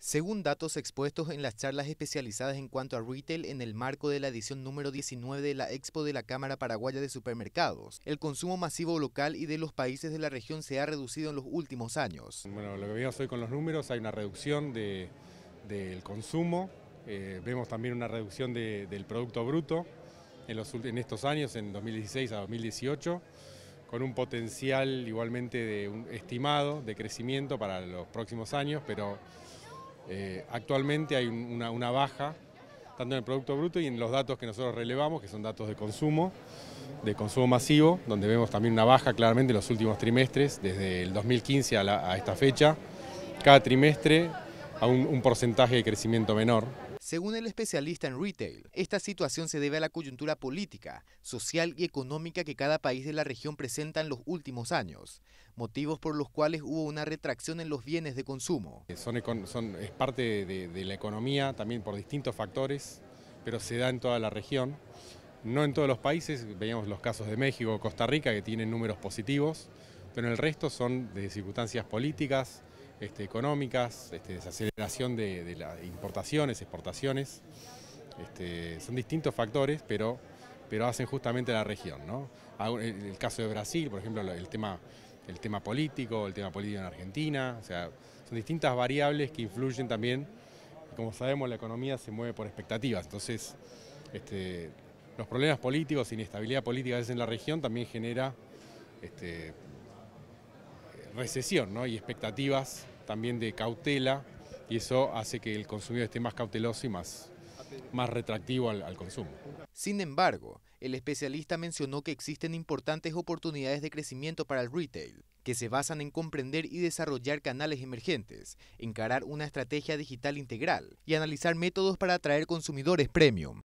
Según datos expuestos en las charlas especializadas en cuanto a retail en el marco de la edición número 19 de la Expo de la Cámara Paraguaya de Supermercados, el consumo masivo local y de los países de la región se ha reducido en los últimos años. Bueno, lo que vemos hoy con los números, hay una reducción del consumo, eh, vemos también una reducción del Producto Bruto en, los, en estos años, en 2016 a 2018 con un potencial igualmente estimado de crecimiento para los próximos años, pero eh, actualmente hay una, baja, tanto en el Producto Bruto y en los datos que nosotros relevamos, que son datos de consumo, de consumo masivo, donde vemos también una baja claramente en los últimos trimestres, desde el 2015 a, esta fecha, cada trimestre a un porcentaje de crecimiento menor. Según el especialista en retail, esta situación se debe a la coyuntura política, social y económica que cada país de la región presenta en los últimos años, motivos por los cuales hubo una retracción en los bienes de consumo. Eh, son es parte de, de la economía también por distintos factores, pero se da en toda la región. No en todos los países, veíamos los casos de México, Costa Rica, que tienen números positivos, pero en el resto son de circunstancias políticas, este, económicas, este, desaceleración de, las importaciones, exportaciones. Este, son distintos factores, pero, pero hacen justamente la región. ¿no? El, caso de Brasil, por ejemplo, el tema, el tema político, el tema político en Argentina, o sea, son distintas variables que influyen también. Como sabemos, la economía se mueve por expectativas, entonces este, los problemas políticos, inestabilidad política a veces en la región también genera recesión ¿no? y expectativas también de cautela y eso hace que el consumidor esté más cauteloso y más, más retractivo al, al consumo. Sin embargo, el especialista mencionó que existen importantes oportunidades de crecimiento para el retail, que se basan en comprender y desarrollar canales emergentes, encarar una estrategia digital integral y analizar métodos para atraer consumidores premium.